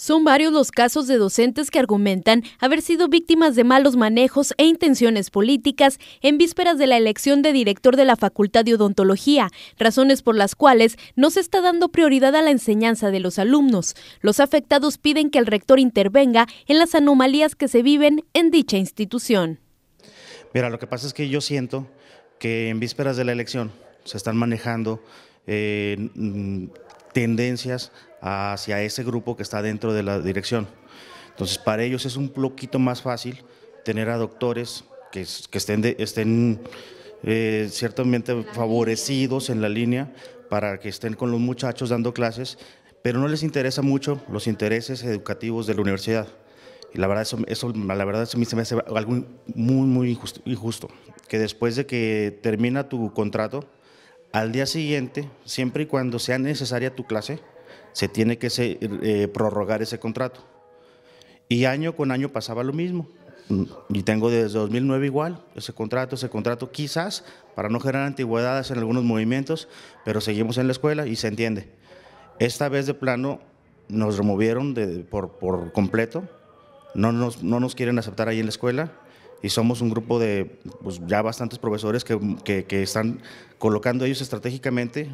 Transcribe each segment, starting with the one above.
Son varios los casos de docentes que argumentan haber sido víctimas de malos manejos e intenciones políticas en vísperas de la elección de director de la Facultad de Odontología, razones por las cuales no se está dando prioridad a la enseñanza de los alumnos. Los afectados piden que el rector intervenga en las anomalías que se viven en dicha institución. Mira, lo que pasa es que yo siento que en vísperas de la elección se están manejando eh, tendencias hacia ese grupo que está dentro de la dirección. Entonces, para ellos es un poquito más fácil tener a doctores que, estén, estén eh, ciertamente favorecidos en la línea para que estén con los muchachos dando clases, pero no les interesa mucho los intereses educativos de la universidad. Y la verdad, eso, eso, la verdad, se me hace algo muy, muy injusto. Que después de que termina tu contrato, al día siguiente, siempre y cuando sea necesaria tu clase, se tiene que eh, prorrogar ese contrato. Y año con año pasaba lo mismo. Mm, y tengo desde 2009 igual ese contrato, ese contrato quizás para no generar antigüedades en algunos movimientos, pero seguimos en la escuela y se entiende. Esta vez de plano nos removieron por, completo, no no nos quieren aceptar ahí en la escuela y somos un grupo de pues, ya bastantes profesores que, que, están colocando ellos estratégicamente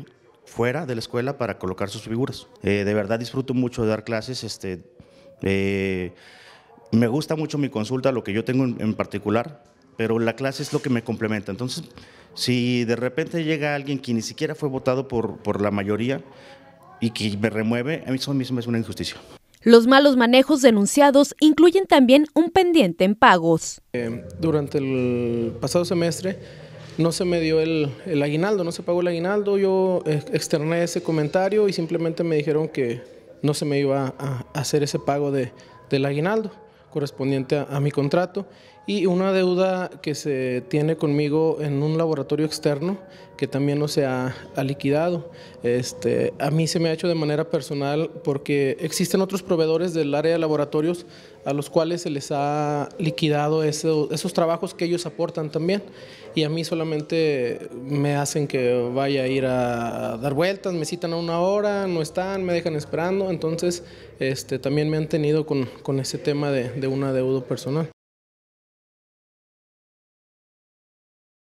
fuera de la escuela para colocar sus figuras. Eh, de verdad disfruto mucho de dar clases. Este, eh, me gusta mucho mi consulta, lo que yo tengo en, particular, pero la clase es lo que me complementa. Entonces, si de repente llega alguien que ni siquiera fue votado por, por la mayoría y que me remueve, a mí eso mismo es una injusticia. Los malos manejos denunciados incluyen también un pendiente en pagos. Eh, durante el pasado semestre no se me dio el, aguinaldo, no se pagó el aguinaldo, yo externé ese comentario y simplemente me dijeron que no se me iba a, hacer ese pago del aguinaldo correspondiente a, mi contrato y una deuda que se tiene conmigo en un laboratorio externo que también no se ha, liquidado. Este, a mí se me ha hecho de manera personal porque existen otros proveedores del área de laboratorios a los cuales se les ha liquidado esos trabajos que ellos aportan también. Y a mí solamente me hacen que vaya a ir a dar vueltas, me citan a una hora, no están, me dejan esperando. Entonces, este, también me han tenido con, ese tema de, de adeudo personal.